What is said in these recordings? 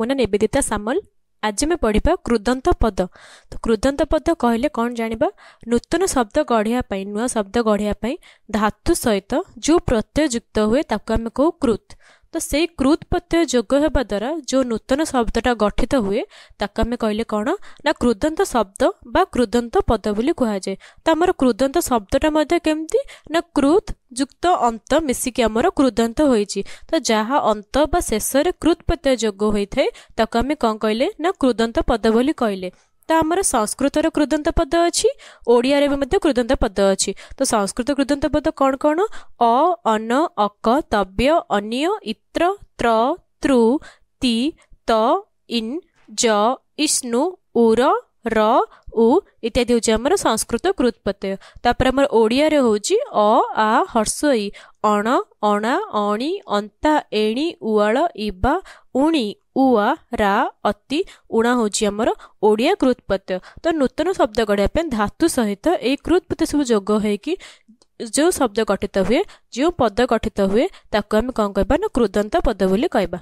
ମୋ ନାଁ ନିବେଦିତା ସାମଲ ଆଜି ଆମେ ପଢ଼ିବା କୃଦନ୍ତ ପଦ ତ କୃଦନ୍ତ ପଦ କହିଲେ କ'ଣ ଜାଣିବା ନୂତନ ଶବ୍ଦ ଗଢ଼ିବା ପାଇଁ ନୂଆ ଶବ୍ଦ ଗଢ଼ିବା ପାଇଁ ଧାତୁ ସହିତ ଯେଉଁ ପ୍ରତ୍ୟୟ ଯୁକ୍ତ ହୁଏ ତାକୁ ଆମେ କହୁ କୃତ ତ ସେଇ କୃତ୍ ପ୍ରତ୍ୟୟ ଯୋଗ ହେବା ଦ୍ୱାରା ଯେଉଁ ନୂତନ ଶବ୍ଦଟା ଗଠିତ ହୁଏ ତାକୁ ଆମେ କହିଲେ କ'ଣ ନା କୃଦନ୍ତ ଶବ୍ଦ ବା କୃଦନ୍ତ ପଦ ବୋଲି କୁହାଯାଏ ତ ଆମର କୃଦନ୍ତ ଶବ୍ଦଟା ମଧ୍ୟ କେମିତି ନା କୃତ୍ ଯୁକ୍ତ ଅନ୍ତ ମିଶିକି ଆମର କୃଦନ୍ତ ହୋଇଛି ତ ଯାହା ଅନ୍ତ ବା ଶେଷରେ କୃତ୍ ପ୍ରତ୍ୟୟ ଯୋଗ ହୋଇଥାଏ ତାକୁ ଆମେ କ'ଣ କହିଲେ ନା କୃଦନ୍ତ ପଦ ବୋଲି କହିଲେ ତ ଆମର ସଂସ୍କୃତର କୃଦନ୍ତ ପଦ ଅଛି ଓଡ଼ିଆରେ ବି ମଧ୍ୟ କୃଦନ୍ତ ପଦ ଅଛି ତ ସଂସ୍କୃତ କୃଦନ୍ତ ପଦ କ'ଣ କ'ଣ ଅ ଅନ ଅକ ତବ୍ୟ ଅନ୍ୟ ଇତ୍ର ତ୍ର ତୃ ତି ତ ଇନ୍ ଜ ଇଷ୍ଣୁ ଉର ର ଉ ଇତ୍ୟାଦି ହେଉଛି ଆମର ସଂସ୍କୃତ କୃତ୍ପତ୍ୟ ତାପରେ ଆମର ଓଡ଼ିଆରେ ହେଉଛି ଅ ଆ ହର୍ଷଇ ଅଣ ଅଣା ଅଣି ଅନ୍ତା ଏଣି ଉଆଳ ଇବା ଉଣି ଉଆ ରା ଅତି ଉଣା ହେଉଛି ଆମର ଓଡ଼ିଆ କୃତପ୍ରତ୍ୟୟ ତ ନୂତନ ଶବ୍ଦ ଗଢ଼ିବା ପାଇଁ ଧାତୁ ସହିତ ଏଇ କୃତପ୍ରତ୍ୟୟ ସବୁ ଯୋଗ ହୋଇକି ଯେଉଁ ଶବ୍ଦ ଗଠିତ ହୁଏ ଯେଉଁ ପଦ ଗଠିତ ହୁଏ ତାକୁ ଆମେ କ'ଣ କହିବା ନା କୃଦନ୍ତ ପଦ ବୋଲି କହିବା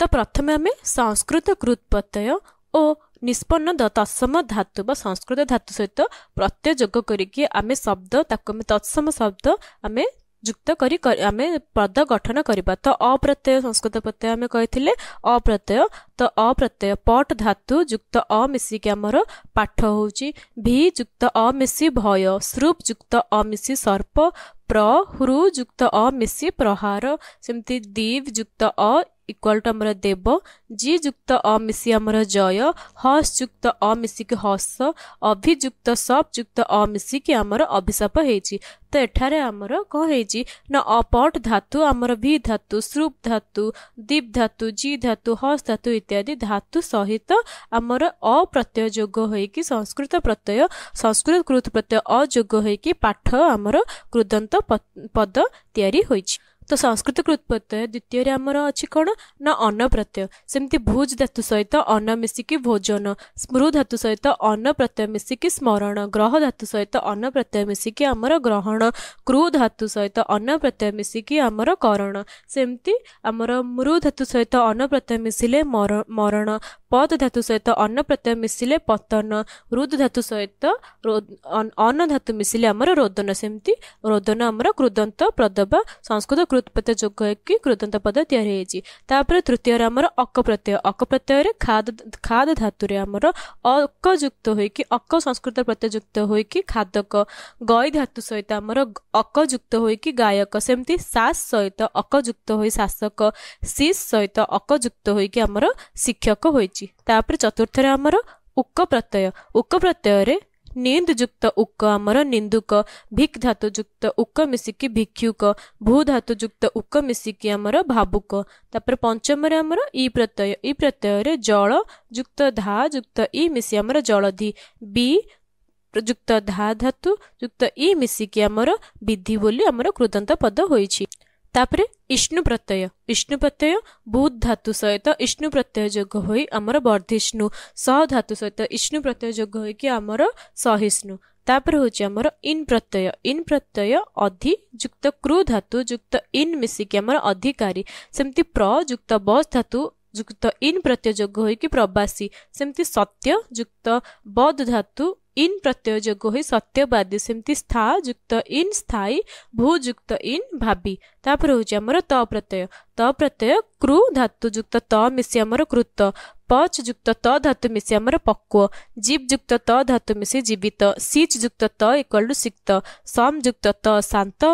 ତ ପ୍ରଥମେ ଆମେ ସଂସ୍କୃତ କୃତପ୍ରତ୍ୟୟ ଓ ନିଷ୍ପନ୍ନ ତତ୍ସମ ଧାତୁ ବା ସଂସ୍କୃତ ଧାତୁ ସହିତ ପ୍ରତ୍ୟୟ ଯୋଗ କରିକି ଆମେ ଶବ୍ଦ ତାକୁ ଆମେ ତତ୍ସମ ଶବ୍ଦ ଆମେ ଯୁକ୍ତ କରି ଆମେ ପଦ ଗଠନ କରିବା ତ ଅପ୍ରତ୍ୟୟ ସଂସ୍କୃତ ପ୍ରତ୍ୟୟ ଆମେ କହିଥିଲେ ଅପ୍ରତ୍ୟୟ ତ ଅପ୍ରତ୍ୟୟ ପଟ୍ ଧାତୁ ଯୁକ୍ତ ଅ ମିଶିକି ଆମର ପାଠ ହେଉଛି ଭି ଯୁକ୍ତ ଅ ମିଶି ଭୟ ସୃପ୍ ଯୁକ୍ତ ଅ ମିଶି ସର୍ପ ପ୍ରହୃ ଯୁକ୍ତ ଅ ମିଶି ପ୍ରହାର ସେମିତି ଦୀପ ଯୁକ୍ତ ଅ ଇକ୍ୱାଲ ଟୁ ଆମର ଦେବ ଜି ଯୁକ୍ତ ଅ ମିଶି ଆମର ଜୟ ହସ ଯୁକ୍ତ ଅ ମିଶିକି ହସ ଅଭିଯୁକ୍ତ ସପ୍ ଯୁକ୍ତ ଅ ମିଶିକି ଆମର ଅଭିଶାପ ହେଇଛି ତ ଏଠାରେ ଆମର କ'ଣ ହେଇଛି ନା ଅପଟ ଧାତୁ ଆମର ଭି ଧାତୁ ସ୍ରୁପ ଧାତୁ ଦୀପ ଧାତୁ ଜି ଧାତୁ ହସ ଧାତୁ ଇତ୍ୟାଦି ଧାତୁ ସହିତ ଆମର ଅପ୍ରତ୍ୟୟ ଯୋଗ ହୋଇକି ସଂସ୍କୃତ ପ୍ରତ୍ୟୟ ସଂସ୍କୃତ କୃତ ପ୍ରତ୍ୟୟ ଅଯୋଗ ହୋଇକି ପାଠ ଆମର କୃଦନ୍ତ ପଦ ତିଆରି ହୋଇଛି तो संस्कृत कृत्प्रत्यय द्वितीय अच्छी कौन ना अन्न प्रत्यय सेमती भोज धातु सहित अन्न मिसिकी भोजन स्मृ धातु सहित अन्न प्रत्यय मिसिकी स्मरण ग्रह धातु सहित अन्न प्रत्यय मिसिकी आमर ग्रहण क्रु धातु सहित अन्न प्रत्यय मिसिकी आमर करण सेमती आमर मृ धातु सहित अन्न प्रत्यय मिसिले मरण ପଦ ଧାତୁ ସହିତ ଅନ୍ନ ପ୍ରତ୍ୟୟ ମିଶିଲେ ପତନ ରୁଦ ଧାତୁ ସହିତ ଅନ୍ନ ଧାତୁ ମିଶିଲେ ଆମର ରୋଦନ ସେମିତି ରୋଦନ ଆମର କୃଦନ୍ତ ବା ସଂସ୍କୃତ କୃତପତ ଯୋଗ ହେଇକି କୃଦନ୍ତ ପଦ ତିଆରି ହେଇଛି ତାପରେ ତୃତୀୟରେ ଆମର ଅକ ପ୍ରତ୍ୟୟ ଅକ ପ୍ରତ୍ୟୟରେ ଖାଦ ଖାଦ ଧାତୁରେ ଆମର ଅକ ଯୁକ୍ତ ହୋଇକି ଅକ ସଂସ୍କୃତ ପ୍ରତ୍ୟୟ ଯୁକ୍ତ ହୋଇକି ଖାଦକ ଗଈ ଧାତୁ ସହିତ ଆମର ଅକ ଯୁକ୍ତ ହୋଇକି ଗାୟକ ସେମିତି ସାସ୍ ସହିତ ଅକ ଯୁକ୍ତ ହୋଇ ଶାସକ ଶିଶ ସହିତ ଅକ ଯୁକ୍ତ ହୋଇକି ଆମର ଶିକ୍ଷକ ହୋଇଛି ହେଉଛି ତାପରେ ଚତୁର୍ଥରେ ଆମର ଉକ ପ୍ରତ୍ୟୟ ଉକ ପ୍ରତ୍ୟୟରେ ନିନ୍ଦ ଯୁକ୍ତ ଉକ ଆମର ନିନ୍ଦୁକ ଭିକ୍ ଧାତୁ ଯୁକ୍ତ ଉକ ମିଶିକି ଭିକ୍ଷୁକ ଭୂ ଧାତୁ ଯୁକ୍ତ ଉକ ମିଶିକି ଆମର ଭାବୁକ ତାପରେ ପଞ୍ଚମରେ ଆମର ଇ ପ୍ରତ୍ୟୟ ଇ ପ୍ରତ୍ୟୟରେ ଜଳ ଯୁକ୍ତ ଧା ଯୁକ୍ତ ଇ ମିଶି ଆମର ଜଳଧି ବି ଯୁକ୍ତ ଧା ଧାତୁ ଯୁକ୍ତ ଇ ମିଶିକି ଆମର ବିଧି ବୋଲି ଆମର କୃଦନ୍ତ ପଦ ହୋଇଛି तापर इष्णु प्रत्यय इष्णु प्रत्यय भूत धातु सहित इष्णु प्रत्यय जग हो आमर बर्धिष्णु सह धातु सहित इष्णु प्रत्यय जग हो कि आमर सहिष्णु तापर हूँ आमर इन प्रत्यय इन प्रत्यय अधि युक्त क्रू धातु युक्त इन मिसिकी आमर अधिकारी सेमती प्रयुक्त बस धातु युक्त इन प्रत्यय जग हो प्रवासी सेमती सत्य युक्त बद धातु इन प्रत्यय ଯୋଗ ହୋଇ ସତ୍ୟବାଦୀ ସେମିତି ସ୍ଥା ଯୁକ୍ତ ଇନ୍ ସ୍ଥାୟୀ ଭୂ ଯୁକ୍ତ ଇନ୍ ଭାବି ତାପରେ ହେଉଛି ଆମର ତ ପ୍ରତ୍ୟୟ त प्रत्यय कृ धातु युक्त त मिशी आमर कृत पच युक्त त धातु मिशी आमर पक्व जीव युक्त त धातु मिशी जीवित सीच युक्त त इक्वल टू सिक्त सम युक्त त शांत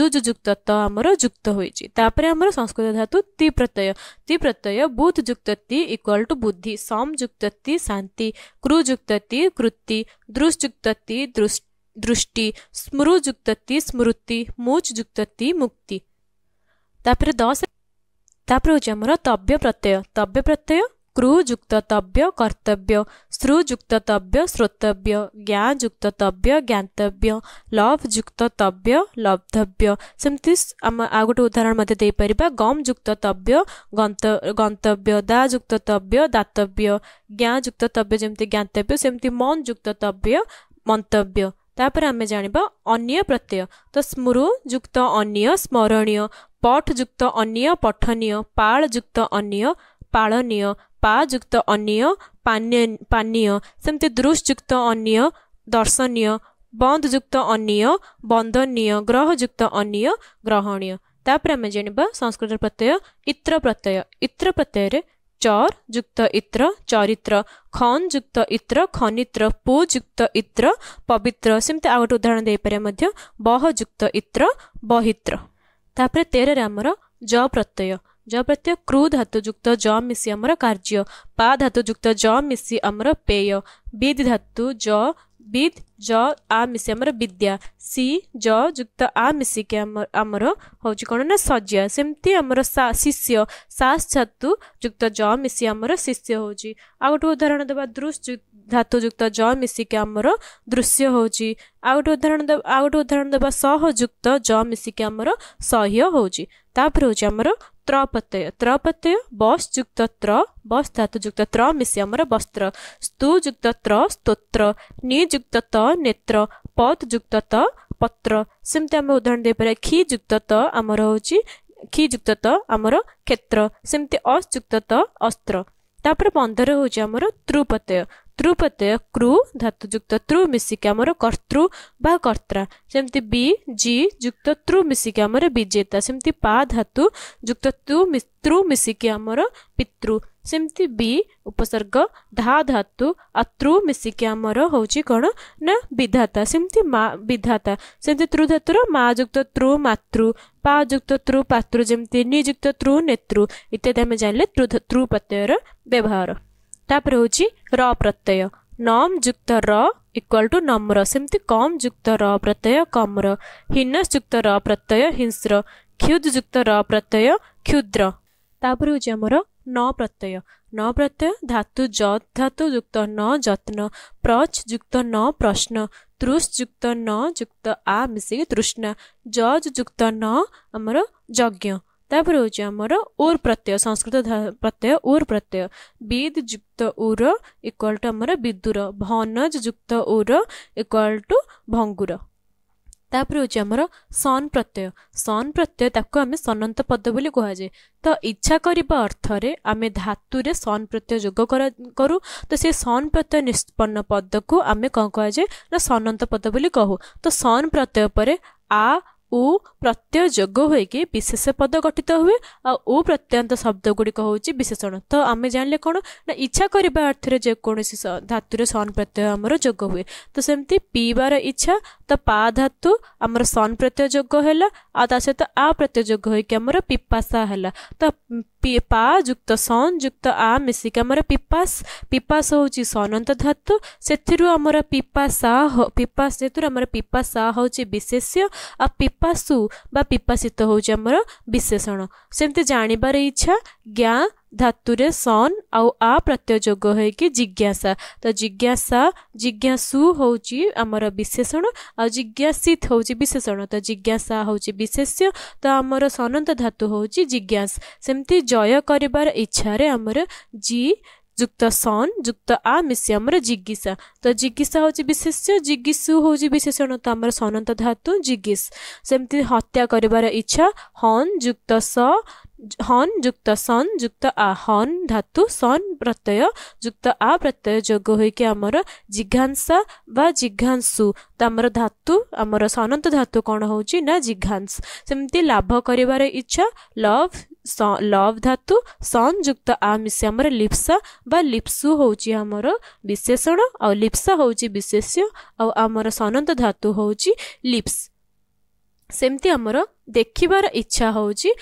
जुज युक्त त आमर युक्त होपर संस्कृत धातु ति प्रत्यय ति प्रत्यय बुध युक्त ति इक्वल टू बुद्धि सम युक्त ति शांति क्रु युक्त ति कृति दृश युक्त ति दृष्टि स्मृ युक्त स्मृति मुच युक्त मुक्ति तापर दस ତାପରେ ହେଉଛି ଆମର ତବ୍ୟ ପ୍ରତ୍ୟୟ ତବ୍ୟ ପ୍ରତ୍ୟୟ କ୍ରୁଯୁକ୍ତ ତବ୍ୟ କର୍ତ୍ତବ୍ୟ ଶ୍ରୁଯୁକ୍ତ ତବ୍ୟ ଶ୍ରୋତବ୍ୟ ଜ୍ଞାଯୁକ୍ତ ତବ୍ୟ ଜ୍ଞାନ୍ତବ୍ୟ ଲଭ୍ଯୁକ୍ତ ତବ୍ୟ ଲବ୍ଧବ୍ୟ ସେମିତି ଆମ ଆଉ ଗୋଟେ ଉଦାହରଣ ମଧ୍ୟ ଦେଇପାରିବା ଗମ୍ଯୁକ୍ତ ତବ୍ୟ ଗନ୍ତ ଗନ୍ତବ୍ୟ ଦାଯୁକ୍ତ ତବ୍ୟ ଦାତବ୍ୟ ଜ୍ଞାଯୁକ୍ତ ତବ୍ୟ ଯେମିତି ଜ୍ଞାନ୍ତବ୍ୟ ସେମିତି ମନ୍ଯୁକ୍ତ ତବ୍ୟ ମନ୍ତବ୍ୟ ତାପରେ ଆମେ ଜାଣିବା ଅନ୍ୟ ପ୍ରତ୍ୟୟ ତ ସ୍ମୃଯୁକ୍ତ ଅନ୍ୟ ସ୍ମରଣୀୟ पठयुक्त अन्य पठनीय पात अन्य पाय पायुक्त अन्य अनिय पान पानीय त्यति दुशजुक्त अन्य दर्शनीय बन्दजुक्त अन्य बन्दनीय ग्रहयुक्त अन्य ग्रहणीय तापर आम जाँदा संस्कृत प्रत्यय इत्र प्रत्यय इत्र प्रत्यय चर युक्त इत्र चरित्र खन युक्त इत्र खनित्र युक्त इत्र पवित्र पवित्रमि गोटे उदाहरण दिइपारे बहयुक्त इत्र बहित्र ତାପରେ ତେରରେ ଆମର ଜ ପ୍ରତ୍ୟୟ ଜ ପ୍ରତ୍ୟୟ କ୍ରୁ ଧାତୁଯୁକ୍ତ ଜ ମିଶି ଆମର କାର୍ଯ୍ୟ ପା ଧାତୁଯୁକ୍ତ ଜ ମିଶି ଆମର ପେୟ ବିଦ୍ ଧାତୁ ଜ ବିଦ୍ ଜ ଆ ମିଶି ଆମର ବିଦ୍ୟା ସି ଜ ଯୁକ୍ତ ଆ ମିଶିକି ଆମର ଆମର ହେଉଛି କ'ଣ ନା ସଜ୍ୟା ସେମିତି ଆମର ଶିଷ୍ୟ ସାସ୍ ଛାତୁ ଯୁକ୍ତ ଜ ମିଶି ଆମର ଶିଷ୍ୟ ହେଉଛି ଆଉ ଗୋଟେ ଉଦାହରଣ ଦେବା ଦୃଶ ଧାତୁ ଯୁକ୍ତ ଜ ମିଶିକି ଆମର ଦୃଶ୍ୟ ହେଉଛି ଆଉ ଗୋଟେ ଉଦାହରଣ ଦେବା ଆଉ ଗୋଟେ ଉଦାହରଣ ଦେବା ସହ ଯୁକ୍ତ ଜ ମିଶିକି ଆମର ସହ୍ୟ ହେଉଛି ତାପରେ ହେଉଛି ଆମର त्रपत्यय त्रपत्यय बस जुक्त त्र बस धातुक्त त्र मिसिमर वस्त्र स्तुक्त त्र स्तोत्र नियुक्त त नेत्र पद जुक्त त पत्र उदाहरण दिइपार क्षियुक्त आमुक्त त आम क्षेत्र असयुक्त त अस्त्र तन्धर हौ त्रुपत्यय त्रु प्रत्यय क्रु धातुक्त त्रु मिसिक आमर कर्तृ बा कर्ता सेमती बी जी युक्त त्रु मिसिक आमर विजेता सेमती पा धातु युक्त तु तृ मिसिक आमर पितृ सेमती बी उपसर्ग धा धातु अतृ मिसिक आमर हूँ कौन ना विधाता सेमती मा विधाता सेमती तृ धातुर माँ युक्त तृ मातृ पा युक्त तृ पातृ जमी नियुक्त तृ नेतृ इत्यादि आम जान लें तृ प्रत्ययर व्यवहार ତାପରେ ହେଉଛି ର ପ୍ରତ୍ୟୟ ନମ୍ ଯୁକ୍ତ ର ଇକ୍ୱାଲ୍ ଟୁ ନମ୍ର ସେମିତି କମ୍ ଯୁକ୍ତ ର ପ୍ରତ୍ୟୟ କମ୍ର ହିନସ୍ ଯୁକ୍ତ ର ପ୍ରତ୍ୟୟ ହିଂସ୍ର କ୍ଷୁଦ୍ ଯୁକ୍ତ ର ପ୍ରତ୍ୟୟ କ୍ଷୁଦ୍ର ତାପରେ ହେଉଛି ଆମର ন ପ୍ରତ୍ୟୟ ন ପ୍ରତ୍ୟୟ ଧାତୁ ଯତ୍ ଧାତୁ ଯୁକ୍ତ ନ ଯତ୍ନ ପ୍ରଚ୍ ଯୁକ୍ତ ନ ପ୍ରଶ୍ନ ତୃଷ୍ ଯୁକ୍ତ ନ ଯୁକ୍ତ ଆ ମିଶିକି ତୃଷ୍ଣା ଜଜ୍ ଯୁକ୍ତ ନ ଆମର ଯଜ୍ଞ ତାପରେ ହେଉଛି ଆମର ଉର୍ ପ୍ରତ୍ୟୟ ସଂସ୍କୃତ ପ୍ରତ୍ୟୟ ଉର୍ ପ୍ରତ୍ୟୟ ବିଦ୍ ଯୁକ୍ତ ଉର ଇକ୍ୱାଲ୍ ଟୁ ଆମର ବିଦୁର ଭନଜ ଯୁକ୍ତ ଉର ଇକ୍ୱାଲ୍ ଟୁ ଭଙ୍ଗୁର ତାପରେ ହେଉଛି ଆମର ସନ୍ ପ୍ରତ୍ୟୟ ସନ୍ ପ୍ରତ୍ୟୟ ତାକୁ ଆମେ ସନନ୍ତ ପଦ ବୋଲି କୁହାଯାଏ ତ ଇଚ୍ଛା କରିବା ଅର୍ଥରେ ଆମେ ଧାତୁରେ ସନ୍ ପ୍ରତ୍ୟୟ ଯୋଗ କରୁ ତ ସେ ସନ୍ ପ୍ରତ୍ୟୟ ନିଷ୍ପନ୍ନ ପଦକୁ ଆମେ କ'ଣ କୁହାଯାଏ ନା ସନନ୍ତ ପଦ ବୋଲି କହୁ ତ ସନ୍ ପ୍ରତ୍ୟୟ ପରେ ଆ ଉ ପ୍ରତ୍ୟୟ ଯୋଗ ହୋଇକି ବିଶେଷ ପଦ ଗଠିତ ହୁଏ ଆଉ ଉ ପ୍ରତ୍ୟନ୍ତ ଶବ୍ଦ ଗୁଡ଼ିକ ହେଉଛି ବିଶେଷଣ ତ ଆମେ ଜାଣିଲେ କ'ଣ ନା ଇଚ୍ଛା କରିବା ଅର୍ଥରେ ଯେକୌଣସି ଧାତୁରେ ସନ୍ ପ୍ରତ୍ୟୟ ଆମର ଯୋଗ ହୁଏ ତ ସେମିତି ପିଇବାର ଇଚ୍ଛା ତ ପା ଧାତୁ ଆମର ସନ୍ ପ୍ରତ୍ୟୟ ଯୋଗ ହେଲା ଆଉ ତା ସହିତ ଆ ପ୍ରତ୍ୟୟ ଯୋଗ ହୋଇକି ଆମର ପିପାସା ହେଲା ତ पिपा युक्त सन जुक्त आ मिसिक पिपास पिपास हूँ सनंत धातु से आमर सा पिपास जेहतु आम पिपाशा हूँ विशेष्य पिपासु बा पिपासित हूँ विशेषण सेमती जानवर इच्छा ज्ञा धातु सन आउ आ प्रत्यय जोग कि जिज्ञासा तो जिज्ञासा जिज्ञासु हूँ आमर विशेषण आ जिज्ञासित हूँ विशेषण तो जिज्ञासा हूँ विशेष्य तो आमर सनंत धातु हूँ जिज्ञास सेमती जय कर इच्छा आमर जी युक्त सन जुक्त आ मिसी आमर जिज्ञासा तो जिज्ञासा हूँ विशेष्य जिज्ञासु हूँ विशेषण तो आम सनंत धातु जिज्ञस सेमती हत्या करार इच्छा हन जुक्त स हन जुक्त सन आ हन धातु सन प्रत्यय जुक्त आ प्रत्यय जिज्ञांसा जिज्ञासु तर धातु अब सनन्त धातु कि जिघाङ्स त्यस लाभ गर इच्छा लव लव धातु सन जुक्त आ मिसम्म लिप्सा बा लिप्सु हौ विशेषण आ लिप्सा हौ चाहिँ विशेष आउ आम धातु हौ लिप्स लिप्स स देखार इच्छा होउछि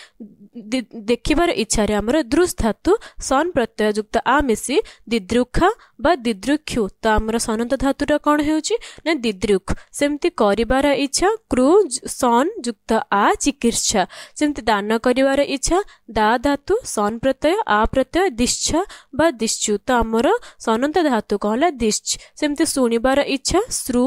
देखार इच्छा रे हमर दृश धातु सन प्रत्यय युक्त आ मिसि दिद्रुखा बा दिद्रुख्यु तो आम सनंत धातु कौन हो होउछि ने दिद्रुख सेमति करिबार इच्छा क्रु सन युक्त आ चिकित्सा सेमती दान कर इच्छा दा धातु सन प्रत्यय आ प्रत्यय दिश्छ बा दिश्छु त हमर सनंत धातु कहला दिश्छ सेमती सुनिबार इच्छा श्रु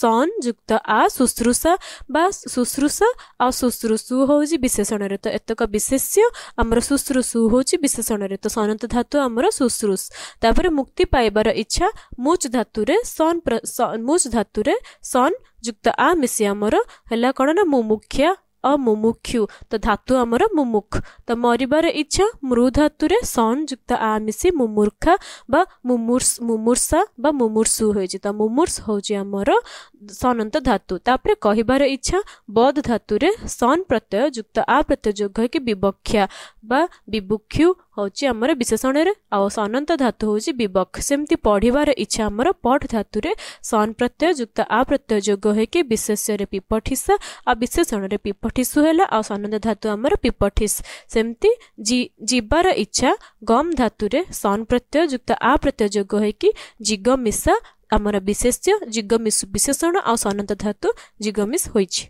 सन युक्त आ शुश्रूषा बा सुश्रुषा आ ଶୁଶ୍ରୁଷୁ ହେଉଛି ବିଶେଷଣରେ ତ ଏତକ ବିଶେଷ୍ୟ ଆମର ଶୁଶ୍ରୁଷୁ ହେଉଛି ବିଶେଷଣରେ ତ ସନନ୍ତ ଧାତୁ ଆମର ଶୁଶ୍ରୁଷ ତାପରେ ମୁକ୍ତି ପାଇବାର ଇଚ୍ଛା ମୁଚ ଧାତୁରେ ସନ୍ ମୁଚ ଧାତୁରେ ସନ୍ ଯୁକ୍ତ ଆ ମିଶି ଆମର ହେଲା କ'ଣ ନା ମୁଁ ମୁଖ୍ୟା ଅମୁମୁକ୍ଷୁ ତ ଧାତୁ ଆମର ମୁମୁଖ ତ ମରିବାର ଇଚ୍ଛା ମୃଧାତୁରେ ସନ୍ ଯୁକ୍ତ ଆ ମିଶି ମୁମୂର୍ଖା ବା ମୁମୂର୍ଷ ମୁମୂର୍ଷା ବା ମୁମୂର୍ଷୁ ହୋଇଛି ତ ମୁମୂର୍ଷ ହେଉଛି ଆମର ସନନ୍ତ ଧାତୁ ତାପରେ କହିବାର ଇଚ୍ଛା ବଦ୍ ଧାତୁରେ ସନ୍ ପ୍ରତ୍ୟୟ ଯୁକ୍ତ ଆ ପ୍ରତ୍ୟୟ ଯୋଗ ହୋଇକି ବିବକ୍ଷା ବା ବିବୁକ୍ଷୁ ହେଉଛି ଆମର ବିଶେଷଣରେ ଆଉ ସନନ୍ତ ଧାତୁ ହେଉଛି ବିବକ୍ ସେମିତି ପଢ଼ିବାର ଇଚ୍ଛା ଆମର ପଟ୍ ଧାତୁରେ ସନ୍ ପ୍ରତ୍ୟୟ ଯୁକ୍ତ ଆ ପ୍ରତ୍ୟୟ ଯୋଗ ହୋଇକି ବିଶେଷ୍ୟରେ ପିପଠିସା ଆଉ ବିଶେଷଣରେ ପିପଠିସୁ ହେଲା ଆଉ ସନନ୍ତ ଧାତୁ ଆମର ପିପଠିସ୍ ସେମିତି ଯିବାର ଇଚ୍ଛା ଗମ୍ ଧାତୁରେ ସନ୍ ପ୍ରତ୍ୟୟ ଯୁକ୍ତ ଆ ପ୍ରତ୍ୟୟ ଯୋଗ ହୋଇକି ଜିଗ ମିଶା ଆମର ବିଶେଷ୍ୟ ଜିଗମିସ୍ ବିଶେଷଣ ଆଉ ସନନ୍ତ ଧାତୁ ଜିଗମିସ୍ ହୋଇଛି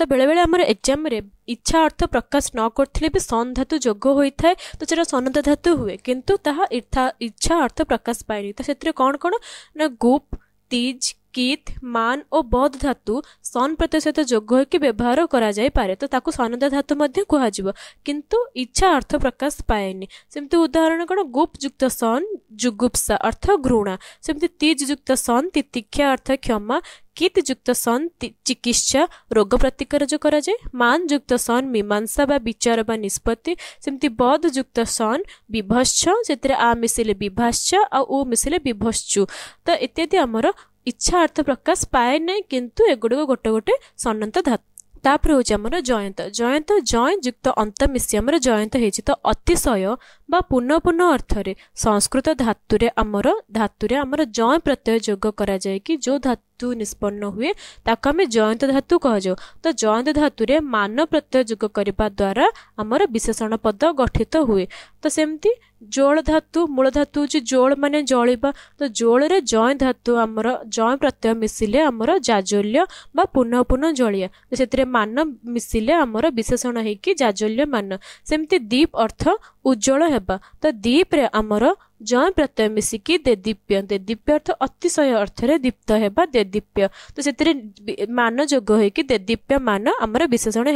ତ ବେଳେବେଳେ ଆମର ଏକ୍ଜାମ୍ରେ ଇଚ୍ଛା ଅର୍ଥ ପ୍ରକାଶ ନ କରିଥିଲେ ବି ସନ୍ ଧାତୁ ଯୋଗ ହୋଇଥାଏ ତ ସେଇଟା ସନନ୍ଦ ଧାତୁ ହୁଏ କିନ୍ତୁ ତାହା ଇଚ୍ଛା ଅର୍ଥ ପ୍ରକାଶ ପାଏନି ତ ସେଥିରେ କ'ଣ କ'ଣ ନା ଗୁପ୍ ତିଜ୍ କିଥ୍ ମାନ୍ ଓ ବୌଦ୍ଧ ଧାତୁ ସନ୍ ପ୍ରତିଶତ ଯୋଗ ହୋଇକି ବ୍ୟବହାର କରାଯାଇପାରେ ତ ତାକୁ ସନଦା ଧାତୁ ମଧ୍ୟ କୁହାଯିବ କିନ୍ତୁ ଇଚ୍ଛା ଅର୍ଥ ପ୍ରକାଶ ପାଏନି ସେମିତି ଉଦାହରଣ କ'ଣ ଗୁପ୍ ଯୁକ୍ତ ସନ୍ ଯୁଗୁପ୍ସା ଅର୍ଥ ଘୃଣା ସେମିତି ତିଜ୍ ଯୁକ୍ତ ସନ୍ ତିତିକ୍ଷା ଅର୍ଥ କ୍ଷମା କିତ୍ ଯୁକ୍ତ ସନ୍ ଚିକିତ୍ସା ରୋଗ ପ୍ରତିକାର ଯେଉଁ କରାଯାଏ ମାନ ଯୁକ୍ତ ସନ୍ ମୀମାଂସା ବା ବିଚାର ବା ନିଷ୍ପତ୍ତି ସେମିତି ବଦ୍ ଯୁକ୍ତ ସନ୍ ବିଭତ୍ସ ସେଥିରେ ଆ ମିଶିଲେ ବିଭାଶ୍ଚ ଆଉ ଉ ମିଶିଲେ ବିଭତ୍ସୁ ତ ଇତ୍ୟାଦି ଆମର ଇଚ୍ଛା ଅର୍ଥ ପ୍ରକାଶ ପାଏ ନାହିଁ କିନ୍ତୁ ଏଗୁଡ଼ିକ ଗୋଟେ ଗୋଟେ ସନନ୍ତ ଧାତୁ ତାପରେ ହେଉଛି ଆମର ଜୟନ୍ତ ଜୟନ୍ତ ଜୟ ଯୁକ୍ତ ଅନ୍ତ ଅନ୍ତଃମିଶିୟମର ଜୟନ୍ତ ହେଇଛି ତ ଅତିଶୟ ବା ପୁନଃ ପୁନଃ ଅର୍ଥରେ ସଂସ୍କୃତ ଧାତୁରେ ଆମର ଧାତୁରେ ଆମର ଜୟ ପ୍ରତ୍ୟୟ ଯୋଗ କରାଯାଇକି ଯେଉଁ ଧାତୁ ଧାତୁ ନିଷ୍ପନ୍ନ ହୁଏ ତାକୁ ଆମେ ଜୟନ୍ତ ଧାତୁ କୁହାଯାଉ ତ ଜୟନ୍ତ ଧାତୁରେ ମାନ ପ୍ରତ୍ୟୟ ଯୋଗ କରିବା ଦ୍ୱାରା ଆମର ବିଶେଷଣ ପଦ ଗଠିତ ହୁଏ ତ ସେମିତି ଜୋଳ ଧାତୁ ମୂଳ ଧାତୁ ହେଉଛି ଜୋଳ ମାନେ ଜଳିବା ତ ଜୋଳରେ ଜୟ ଧାତୁ ଆମର ଜୟ ପ୍ରତ୍ୟୟ ମିଶିଲେ ଆମର ଜାଜଲ୍ୟ ବା ପୁନଃ ପୁନଃ ଜଳିଆ ତ ସେଥିରେ ମାନ ମିଶିଲେ ଆମର ବିଶେଷଣ ହେଇକି ଜାଜଲ୍ୟ ମାନ ସେମିତି ଦୀପ ଅର୍ଥ ଉଜ୍ଜଳ ହେବା ତ ଦୀପରେ ଆମର जय प्रत्यय मिसिक देदीप्य देदीप्य अर्थ अतिशय अर्थ दीप्त होगा देदीप्य तो से मान जोग हो देदीप्य मान आम विशेषण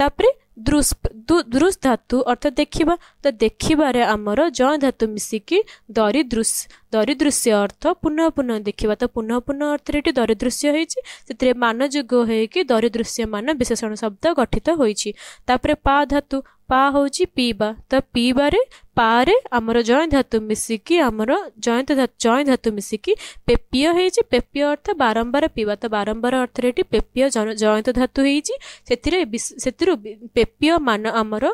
होपर दृश धातु अर्थ देखा तो देखार आमर जय धातु मिसिक दरिदृश दरिदृश्य अर्थ पुनः पुनः देखा तो पुनः पुनः अर्थ ये दरिदृश्य होती मान जोग हो दरिदृश्य मान विशेषण शब्द गठित होपर पा धातु पा हूँ पीवा तो पीबारे ପାରେ ଆମର ଜୟ ଧାତୁ ମିଶିକି ଆମର ଜୟ ଜୟ ଧାତୁ ମିଶିକି ପେପିୟ ହେଇଛି ପେପିୟ ଅର୍ଥ ବାରମ୍ବାର ପିଇବା ତ ବାରମ୍ବାର ଅର୍ଥରେ ଏଠି ପେପିୟ ଜୟନ୍ତ ଧାତୁ ହେଇଛି ସେଥିରେ ସେଥିରୁ ପେପିୟ ମାନ ଆମର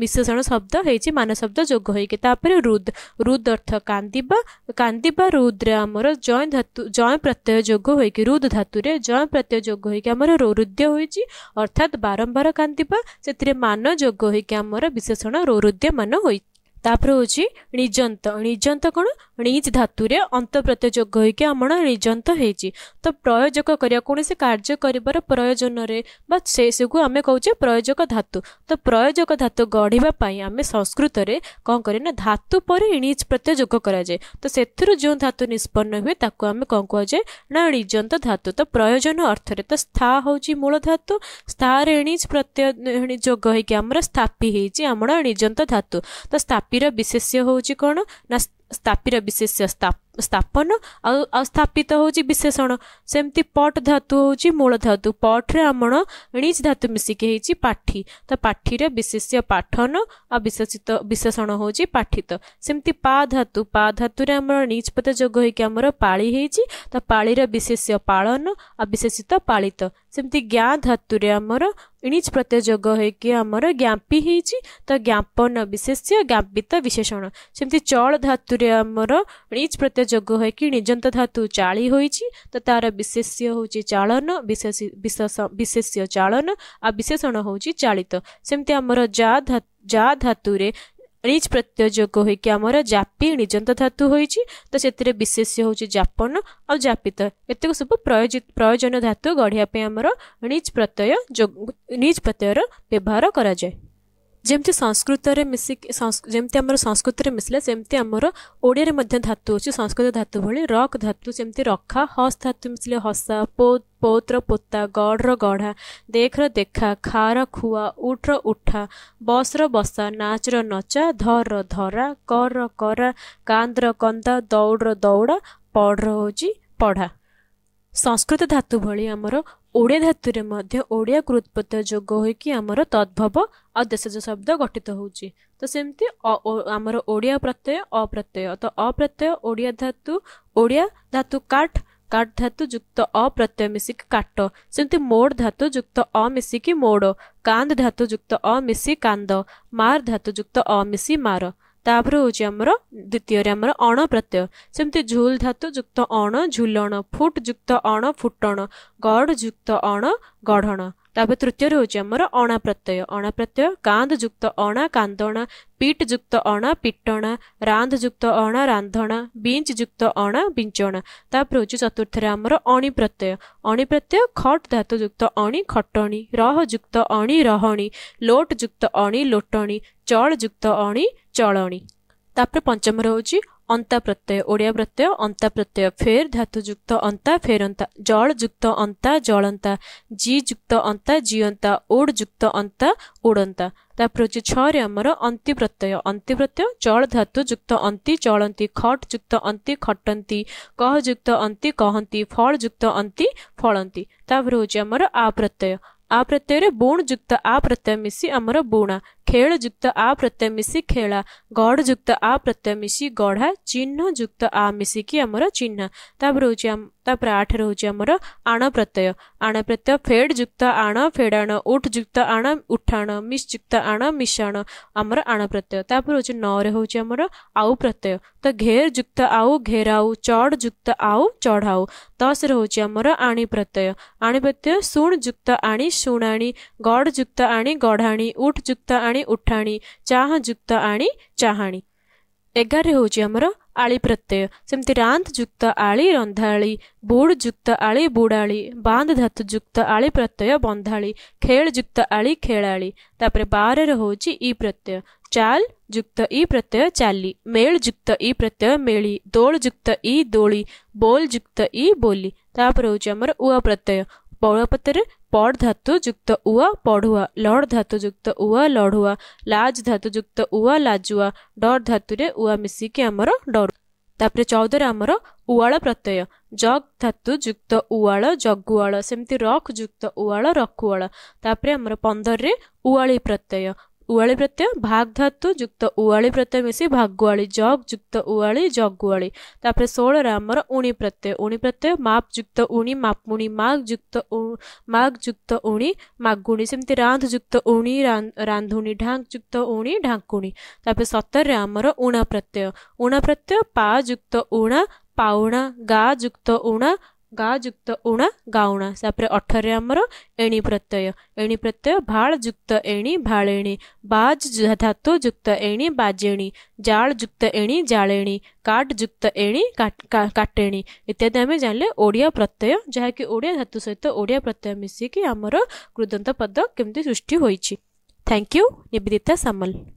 ମିଶ୍ରଣ ଶବ୍ଦ ହେଇଛି ମାନ ଶବ୍ଦ ଯୋଗ ହେଇକି ତାପରେ ରୁଦ୍ ରୁଦ୍ ଅର୍ଥ କାନ୍ଦିବା କାନ୍ଦିବା ରୁଦ୍ରେ ଆମର ଜୟ ଧାତୁ ଜୟ ପ୍ରତ୍ୟୟ ଯୋଗ ହୋଇକି ରୁଦ୍ ଧାତୁରେ ଜୟ ପ୍ରତ୍ୟୟ ଯୋଗ ହୋଇକି ଆମର ରୋରୁଦ୍ୟ ହୋଇଛି ଅର୍ଥାତ୍ ବାରମ୍ବାର କାନ୍ଦିବା ସେଥିରେ ମାନ ଯୋଗ ହୋଇକି ଆମର ବିଶେଷଣ ରୋରୁଦ୍ୟ ମାନ ହୋଇଛି ତାପରେ ହେଉଛି ଣିଜନ୍ତ ଣିଜନ୍ତ କ'ଣ ଣିଜ୍ ଧାତୁରେ ଅନ୍ତ ପ୍ରତ୍ୟଯୋଗ ହୋଇକି ଆମର ଣିଜନ୍ତ ହେଇଛି ତ ପ୍ରୟୋଜକ କରିବା କୌଣସି କାର୍ଯ୍ୟ କରିବାର ପ୍ରୟୋଜନରେ ବା ସେସବୁ ଆମେ କହୁଛେ ପ୍ରୟୋଜକ ଧାତୁ ତ ପ୍ରୟୋଜକ ଧାତୁ ଗଢ଼ିବା ପାଇଁ ଆମେ ସଂସ୍କୃତରେ କ'ଣ କରେ ନା ଧାତୁ ପରେ ଣିଜ୍ ପ୍ରତ୍ୟଯୋଗ କରାଯାଏ ତ ସେଥିରୁ ଯେଉଁ ଧାତୁ ନିଷ୍ପନ୍ନ ହୁଏ ତାକୁ ଆମେ କ'ଣ କୁହାଯାଏ ନା ଣିଜନ୍ତ ଧାତୁ ତ ପ୍ରୟୋଜନ ଅର୍ଥରେ ତ ସ୍ଥା ହେଉଛି ମୂଳ ଧାତୁ ସ୍ଥାରେ ଣିଜ୍ ପ୍ରତ୍ୟୟ ଯୋଗ ହେଇକି ଆମର ସ୍ଥାପି ହେଇଛି ଆମର ଣିଜନ୍ତ ଧାତୁ ତ ସ୍ଥାପି ସ୍ଥାପିର ବିଶେଷ୍ୟ ହେଉଛି କ'ଣ ନା ସ୍ଥାପିର ବିଶେଷ୍ୟ ସ୍ଥାପ ସ୍ଥାପନ ଆଉ ଆଉ ସ୍ଥାପିତ ହେଉଛି ବିଶେଷଣ ସେମିତି ପଟ ଧାତୁ ହେଉଛି ମୂଳ ଧାତୁ ପଟରେ ଆମର ଇଣିଜ ଧାତୁ ମିଶିକି ହେଇଛି ପାଠି ତ ପାଠିରେ ବିଶେଷ ପାଠନ ଆଉ ବିଶେଷିତ ବିଶେଷଣ ହେଉଛି ପାଠିତ ସେମିତି ପା ଧାତୁ ପା ଧାତୁରେ ଆମର ନିଜ ପତ ଯୋଗ ହେଇକି ଆମର ପାଳି ହେଇଛି ତ ପାଳିର ବିଶେଷ ପାଳନ ଆଉ ବିଶେଷିତ ପାଳିତ ସେମିତି ଜ୍ଞା ଧାତୁରେ ଆମର ଇଣିଜ ପ୍ରତ୍ୟଯୋଗ ହେଇକି ଆମର ଜ୍ଞାପି ହେଇଛି ତ ଜ୍ଞାପନ ବିଶେଷ ଜ୍ଞାପିତ ବିଶେଷଣ ସେମିତି ଚଳ ଧାତୁରେ ଆମର ଇଣିଜ ପ୍ରତ୍ୟ जग हो निजंत धातु चाली हो तो तार विशेष्य हूँ चालन विशेष चालन आ विशेषण हूँ चाड़ित सेमती आम जा जा धातु णिज प्रत्यय जग हो जापी निजंत धातु हो तो विशेष हूँ जापन आ जापित एतक सब प्रयोजित प्रयोजन धातु गढ़ापी आमर प्रत्यय निज प्रत्ययर व्यवहार कराए ଯେମିତି ସଂସ୍କୃତରେ ମିଶିକି ଯେମିତି ଆମର ସଂସ୍କୃତରେ ମିଶିଲା ସେମିତି ଆମର ଓଡ଼ିଆରେ ମଧ୍ୟ ଧାତୁ ଅଛି ସଂସ୍କୃତ ଧାତୁ ଭଳି ରକ୍ ଧାତୁ ଯେମିତି ରଖା ହସ୍ ଧାତୁ ମିଶିଲେ ହସା ପୋତ୍ର ପୋତା ଗଡ଼ର ଗଢ଼ା ଦେଖର ଦେଖା ଖାର ଖୁଆ ଉଠର ଉଠା ବସ୍ର ବସା ନାଚର ନଚା ଧର ଧରା କର କରା କାନ୍ଦର କନ୍ଦା ଦୌଡ଼ର ଦୌଡ଼ା ପଢ଼ର ହେଉଛି ପଢ଼ା ସଂସ୍କୃତ ଧାତୁ ଭଳି ଆମର ଓଡ଼ିଆ ଧାତୁରେ ମଧ୍ୟ ଓଡ଼ିଆ କୃତ୍ପତ୍ୟ ଯୋଗ ହୋଇକି ଆମର ତଦ୍ଭବ ଆଉ ଦେଶଜ ଶବ୍ଦ ଗଠିତ ହେଉଛି ତ ସେମିତି ଆମର ଓଡ଼ିଆ ପ୍ରତ୍ୟୟ ଅପ୍ରତ୍ୟୟ ତ ଅପ୍ରତ୍ୟୟ ଓଡ଼ିଆ ଧାତୁ ଓଡ଼ିଆ ଧାତୁ କାଠ କାଠ ଧାତୁ ଯୁକ୍ତ ଅପ୍ରତ୍ୟୟ ମିଶିକି କାଟ ସେମିତି ମୋଡ ଧାତୁ ଯୁକ୍ତ ଅ ମିଶିକି ମୋଡ଼ କାନ୍ଦ ଧାତୁ ଯୁକ୍ତ ଅ ମିଶି କାନ୍ଦ ମାର ଧାତୁ ଯୁକ୍ତ ଅ ମିଶି ମାର ତାପରେ ହେଉଛି ଆମର ଦ୍ୱିତୀୟରେ ଆମର ଅଣ ପ୍ରତ୍ୟୟ ସେମିତି ଝୁଲ ଧାତୁ ଯୁକ୍ତ ଅଣ ଝୁଲଣ ଫୁଟ ଯୁକ୍ତ ଅଣ ଫୁଟଣ ଗଡ଼ ଯୁକ୍ତ ଅଣ ଗଢ଼ଣ ତାପରେ ତୃତୀୟରେ ହେଉଛି ଆମର ଅଣା ପ୍ରତ୍ୟୟ ଅଣା ପ୍ରତ୍ୟୟ କାନ୍ଦ ଯୁକ୍ତ ଅଣା କାନ୍ଦଣା ପିଟ ଯୁକ୍ତ ଅଣା ପିଟଣା ରାନ୍ଧ ଯୁକ୍ତ ଅଣା ରାନ୍ଧଣା ବିଞ୍ଚ ଯୁକ୍ତ ଅଣା ବିଞ୍ଚଣା ତାପରେ ହେଉଛି ଚତୁର୍ଥରେ ଆମର ଅଣି ପ୍ରତ୍ୟୟ ଅଣି ପ୍ରତ୍ୟୟ ଖଟ ଧାତୁ ଯୁକ୍ତ ଅଣି ଖଟଣି ରହ ଯୁକ୍ତ ଅଣି ରହଣି ଲୋଟ ଯୁକ୍ତ ଅଣି ଲୋଟଣି ଚଳ ଯୁକ୍ତ ଅଣି ଚଳଣି ତାପରେ ପଞ୍ଚମରେ ହେଉଛି ଅନ୍ତା ପ୍ରତ୍ୟୟ ଓଡ଼ିଆ ପ୍ରତ୍ୟୟ ଅନ୍ତା ପ୍ରତ୍ୟୟ ଫେର୍ ଧାତୁଯୁକ୍ତ ଅନ୍ତା ଫେରନ୍ତା ଜଳ ଯୁକ୍ତ ଅନ୍ତା ଜଳନ୍ତା ଜି ଯୁକ୍ତ ଅନ୍ତା ଜିଅନ୍ତା ଓଡ଼ ଯୁକ୍ତ ଅନ୍ତା ଉଡ଼ନ୍ତା ତାପରେ ହେଉଛି ଛଅରେ ଆମର ଅନ୍ତି ପ୍ରତ୍ୟୟ ଅନ୍ତି ପ୍ରତ୍ୟୟ ଜଳ ଧାତୁ ଯୁକ୍ତ ଅନ୍ତି ଚଳନ୍ତି ଖଟ ଯୁକ୍ତ ଅନ୍ତି ଖଟନ୍ତି କହ ଯୁକ୍ତ ଅନ୍ତି କହନ୍ତି ଫଳ ଯୁକ୍ତ ଅନ୍ତି ଫଳନ୍ତି ତାପରେ ହେଉଛି ଆମର ଆ ପ୍ରତ୍ୟୟ ಆ ಪ್ರತ್ಯୟରେ ಬೂಣ್ ଯୁକ୍ତ ಆ ପ୍ରତ୍ୟୟ ମିଶି ଆମର ବୁଣା ଖେଳ ଯୁକ୍ତ ಆ ପ୍ରତ୍ୟୟ ମିଶି ଖେଳା ଗଡ଼ ଯୁକ୍ତ ಆ ପ୍ରତ୍ୟୟ ମିଶି ଗଢ଼ା ଚିହ୍ନ ଯୁକ୍ତ ಆ ମିଶିକି ଆମର ଚିହ୍ନା ତାପରେ ହେଉଛି ତାପରେ ଆଠରେ ହେଉଛି ଆମର ଆଣ ପ୍ରତ୍ୟୟ ଆଣ ପ୍ରତ୍ୟୟ ଫେଡ୍ ଯୁକ୍ତ ଆଣ ଫେଡାଣ ଉଠ୍ ଯୁକ୍ତ ଆଣ ଉଠାଣ ମିସ୍ ଯୁକ୍ତ ଆଣ ମିଶାଣ ଆମର ଆଣ ପ୍ରତ୍ୟୟ ତାପରେ ହେଉଛି ନଅରେ ହେଉଛି ଆମର ଆଉ ପ୍ରତ୍ୟୟ ତ ଘେର୍ ଯୁକ୍ତ ଆଉ ଘେରାଉ ଚଢ଼ ଯୁକ୍ତ ଆଉ ଚଢ଼ାଉ ଦଶରେ ହେଉଛି ଆମର ଆଣି ପ୍ରତ୍ୟୟ ଆଣି ପ୍ରତ୍ୟୟ ଶୁଣ ଯୁକ୍ତ ଆଣି ଶୁଣାଣି ଗଡ଼ ଯୁକ୍ତ ଆଣି ଗଢ଼ାଣି ଉଠ୍ ଯୁକ୍ତ ଆଣି ଉଠାଣି ଚାହ ଯୁକ୍ତ ଆଣି ଚାହାଣି ଏଗାରରେ ହେଉଛି ଆମର आली प्रत्यय सेमती रांत युक्त आली रंधा बुड़ जुक्त आली बुड़ाली बांध धातु युक्त आली प्रत्यय बंधा खेल युक्त आली खेला बार रोच प्रत्यय चाल युक्त ई प्रत्यय चाली मेल युक्त ई प्रत्यय मेली दोल युक्त ई दोली बोल युक्त ई बोली हूँ आम उ प्रत्यय बौपतर পড় ধাতুযুক্ত উয়া পড়ুয়া লড় ধাতুযুক্ত উয়া লড়ুয়া লাজ ধাতুযুক্ত উয়া লাজুয়া ডর ধাতুরে উয়া মিশিকি আমার ডর তাপরে চৌদরে আমার উয়াল প্রত্যয় জগ ধাতু যুক্ত উয়াল জগুয়াল সেমতি রখ যুক্ত উয়াল রকুয়াল তাপরে আমার পন্দরে উয়াড়ি প্রত্যয় উয়ালি প্রত্যয় ভাগ ধাতু যুক্ত উয়ালি প্রত্যয় মিশি ভাগুয়ালি জগ যুক্ত উয়ালি জগুয়ালি তাপরে ষোলরে আমার উনি প্রত্যয় উনি প্রত্যয় মাপ যুক্ত উনি মাপুণি মাগ যুক্ত মাগ যুক্ত উনি মাগুণি সেমতি রাঁধ যুক্ত উনি রাঁধুণি ঢাঙ্ক যুক্ত উনি ঢাঙ্কুণি তাপরে সতরে আমার উণা প্রত্যয় উণা প্রত্যয় পা যুক্ত উণা পাউণা গা যুক্ত উণা गा युक्त उणा गाउणा तापर अठर आमर एणी प्रत्यय एणी प्रत्यय भाल युक्त एणी भाणी बाज धातु युक्त एणी बाजेणी जाल युक्त एणी जाणी काट युक्त एणी काटेणी इत्यादि आम जानले ओडिया प्रत्यय जहाँकि ओडिया धातु सहित ओडिया प्रत्यय मिसिकी आमर कृदंत पद केमती सृष्टि होती थैंक यू नवेदिता सामल